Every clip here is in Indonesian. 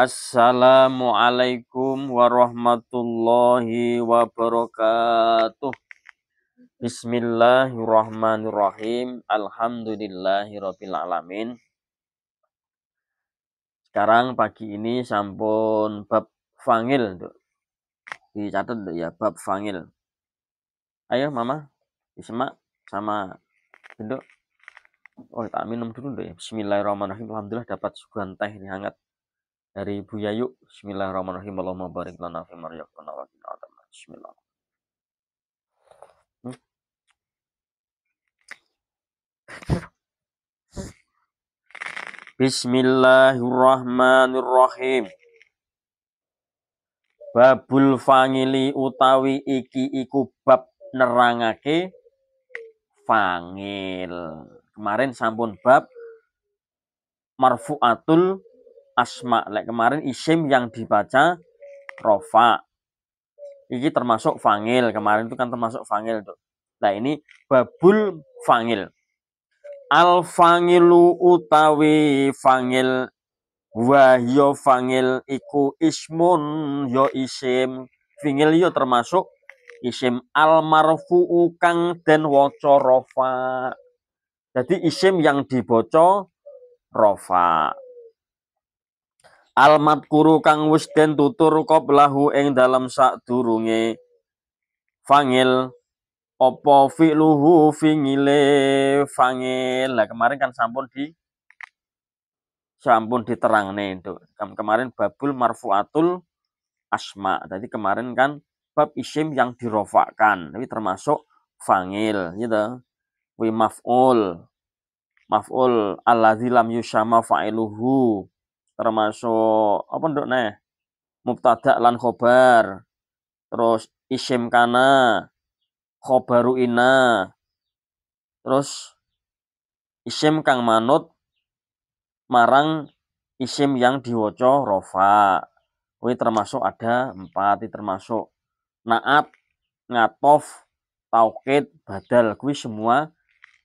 Assalamualaikum warahmatullahi wabarakatuh. Bismillahirrahmanirrahim. Alhamdulillahirabbil alamin. Sekarang pagi ini sampun bab fangil, tuh Dicatat ya, bab fangil. Ayo Mama, disemak sama Gendok. Oh, tak minum dulu deh. Ya. Bismillahirrahmanirrahim. Alhamdulillah dapat suguhan teh ini hangat dari Bu Yayu. Bismillahirrahmanirrahim. Allahumma barik lana fi marzaqtana wa qina adzabannar. Bismillah. Hmm? Bismillahirrahmanirrahim. Babul fangili utawi iki iku bab nerangake fangil. Kemarin sampun bab marfuatul asma lek kemarin isim yang dibaca rofa ini termasuk fangil kemarin itu kan termasuk fangil tuh nah ini babul fangil al fangilu utawi fangil wahyo fangil iku ismun yo isim fangil yo termasuk isim al marfu'u kang den waca rofa jadi isim yang dibocor rofa almat kuru kang wis den tutur qablahu ing dalam sadurunge fangil apa fi'luhu fingile fangil lah kemarin kan sampun di sampun diterang nih itu kemarin babul marfuatul asma tadi kemarin kan bab isim yang dirofakkan tapi termasuk fangil gitu ya wi maf'ul maf'ul alladzi lam yusama fa'iluhu termasuk apa nduk ne mubtada lan khobar terus isim kana khobaru ina terus isim kang manut marang isim yang diwoco rofa ini termasuk ada empat termasuk naat ngatof taukid badal kuwi semua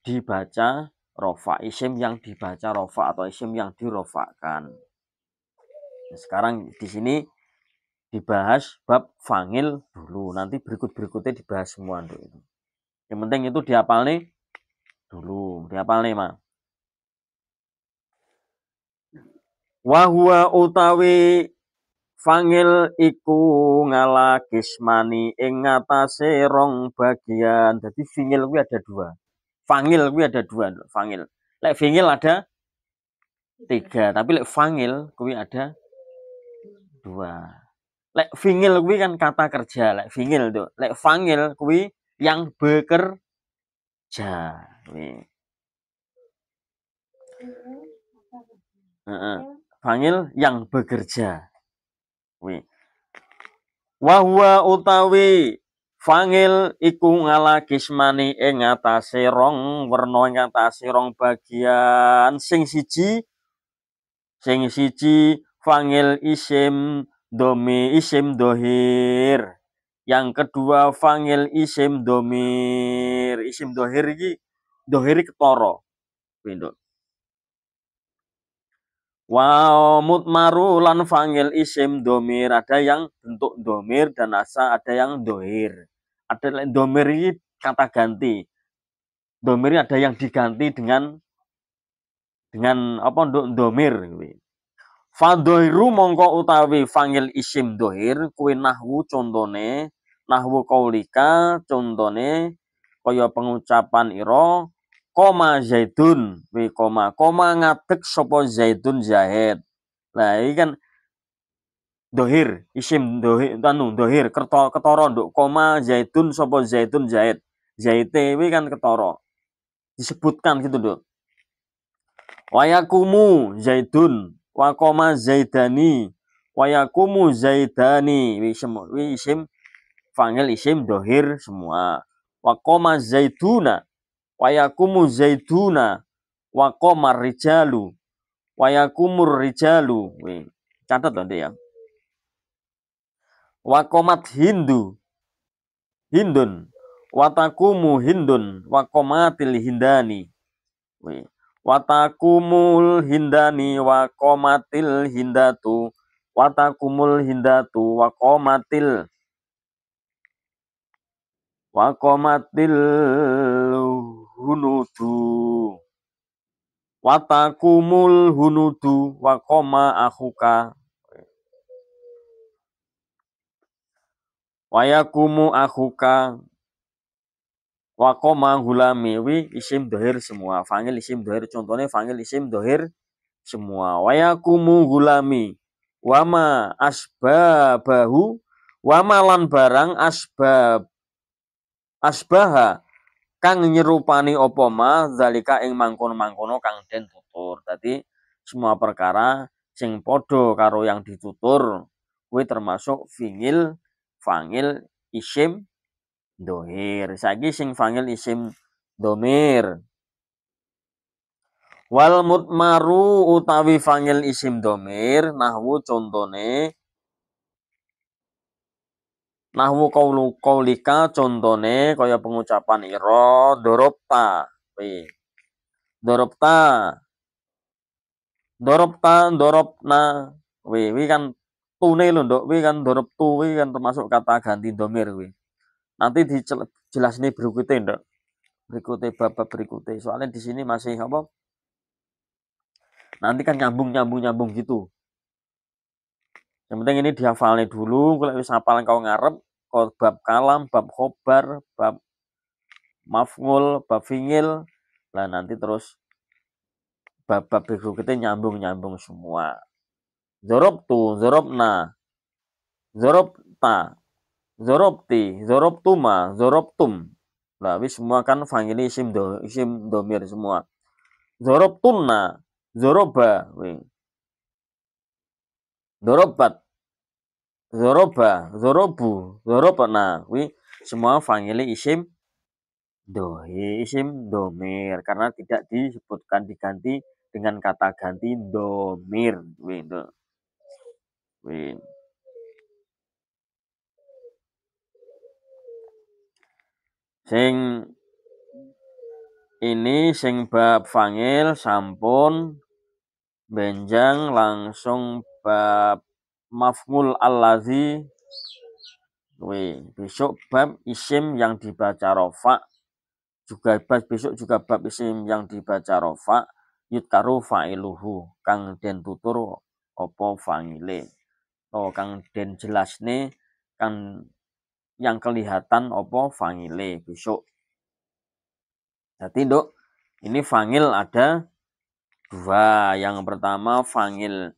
dibaca rofa isim yang dibaca rofa atau isim yang dirofakan Nah, sekarang di sini dibahas bab fangil dulu. Nanti berikut-berikutnya dibahas semua untuk itu. Yang penting itu diapal nih dulu, diapal nih, Ma. wahua utawi fangil iku ngala kismani ing rong bagian. Jadi fangil gue ada dua. Fangil gue ada dua, fangil. Lek fangil ada tiga, tapi lek fangil gue ada dua lek vingil kuwi kan kata kerja lek vingil tuh lek vangil kuwi yang bekerja kuwi mm-hmm. Heeh. Fangil yang bekerja. Wih. wahua utawi fangil iku ngala kismani ing atase rong werna ing atase rong bagian sing siji sing siji fangil isim domi isim dohir. Yang kedua fangil isim domir. Isim dohir ini dohir ketoro. Pindut. Wow, mutmaru lan fangil isim domir. Ada yang bentuk domir dan asa, ada yang dohir. Ada domir ini kata ganti. Domir ada yang diganti dengan dengan apa untuk domir. Gitu. Fadoiru mongko utawi fangil isim dohir kui nahwu contone nahwu kaulika contone kaya pengucapan iro koma zaidun wi koma koma ngatik sopo zaidun zahid. Lah ini kan dohir isim dohir tanu dohir kerto ketoro do koma zaidun sopo zaidun zahid. Zaite wi kan ketoro. Disebutkan gitu, Nduk. Wayakumu zaidun Wakoma Zaidani. Wayakumu Zaidani. wi isim fangil isim dohir semua. Wakoma Zaiduna. Wayakumu Zaiduna. koma Rijalu. yakumu Rijalu. Wih. Catat nanti ya. Wakomat Hindu. Hindun. takumu Hindun. Wakomatil Hindani. Wih Watakumul hindani wa komatil hindatu. Watakumul hindatu wa komatil. Wa komatil hunudu. Watakumul hunudu wa koma akuka. Wayakumu akuka Wakoma gulami wi isim dohir semua. Fangil isim dohir. Contohnya fangil isim dohir semua. Wayakumu gulami. Wama asbabahu. Wama lan barang asbab. Asbaha. Kang nyerupani opoma zalika ing mangkono-mangkono kang den tutur. Tadi semua perkara sing podo karo yang ditutur. Kuwi termasuk fingil, fangil, isim, dohir. sagi sing fangil isim domir. Wal mutmaru utawi fangil isim domir nahwu contone nahwu kaulu kaulika contone kaya pengucapan iro dorobta. Dorobta. Dorobta, dorobna. wih, wih kan tune lho, wih kan kan tu, wih kan termasuk kata ganti domir wih. Nanti dijelas ini berikutnya, indah. Berikutnya bapak berikutnya. Soalnya di sini masih apa? Nanti kan nyambung nyambung nyambung gitu. Yang penting ini dihafalnya dulu. Kalau bisa hafal kau ngarep, kau bab kalam, bab khobar, bab mafngul, bab fingil. Lah nanti terus bab berikutnya nyambung-nyambung semua. Zorob tu, zorob na, zorob ta, Zorobti, Zoroptuma, Zoroptum, Nah, ini semua kan fangili isim, do, isim domir semua. Zoroptuna, zoroba. Zorobat, zoroba, zorobu, zorobna. Wi semua fangili isim dohi, isim domir. Karena tidak disebutkan diganti dengan kata ganti domir. Wi, do. Sing ini sing bab fangil sampun benjang langsung bab mafmul allazi We besok bab isim yang dibaca rofa juga bab besok juga bab isim yang dibaca rofa yutaru fa'iluhu kang den tutur opo fangile to oh, kang den jelasne kang yang kelihatan opo fangile besok. Jadi dok, ini fangil ada dua. Yang pertama fangil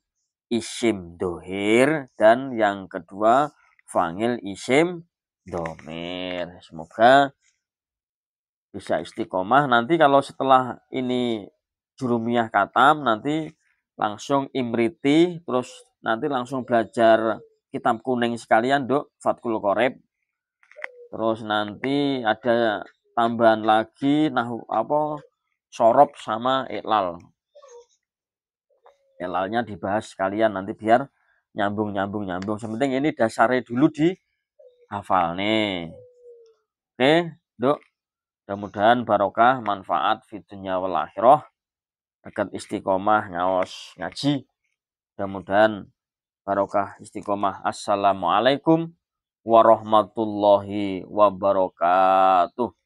isim dohir dan yang kedua fangil isim domir. Semoga bisa istiqomah. Nanti kalau setelah ini jurumiah katam nanti langsung imriti terus nanti langsung belajar kitab kuning sekalian dok Fatkul Korep terus nanti ada tambahan lagi nah apa Sorop sama iklal iklalnya dibahas sekalian nanti biar nyambung nyambung nyambung sementing ini dasarnya dulu di hafal nih oke dok mudah-mudahan barokah manfaat fitunya wal dekat istiqomah nyawas ngaji mudah-mudahan barokah istiqomah assalamualaikum warahmatullahi wabarakatuh.